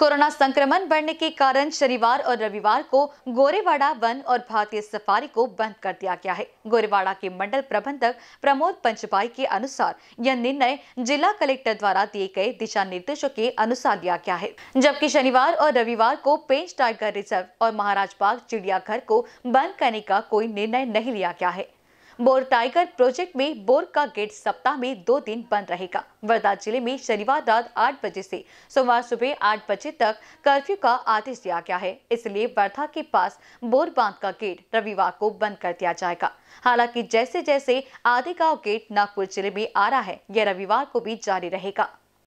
corona संक्रमण बढ़ने के कारण शनिवार और रविवार को गोरेवाड़ा वन और भारतीय सफारी को बंद कर दिया गया है गोरेवाड़ा के मंडल प्रबंधक प्रमोद पंचपाई के अनुसार यह निर्णय जिला कलेक्टर द्वारा दिए गए दिशा निर्देशों के अनुसार लिया गया है जबकि शनिवार और रविवार को पेंच टाइगर रिजर्व और महाराज बाग चिड़ियाघर को बंद करने का कोई निर्णय नहीं लिया गया है बोर टाइगर प्रोजेक्ट में बोर का गेट सप्ताह में दो दिन बंद रहेगा वर्धा जिले में शनिवार रात आठ बजे से सोमवार सुबह आठ बजे तक कर्फ्यू का आदेश दिया गया है इसलिए वर्धा के पास बोर बांध का गेट रविवार को बंद कर दिया जाएगा हालांकि जैसे जैसे आधे गाँव गेट नागपुर जिले में आ रहा है यह रविवार को भी जारी रहेगा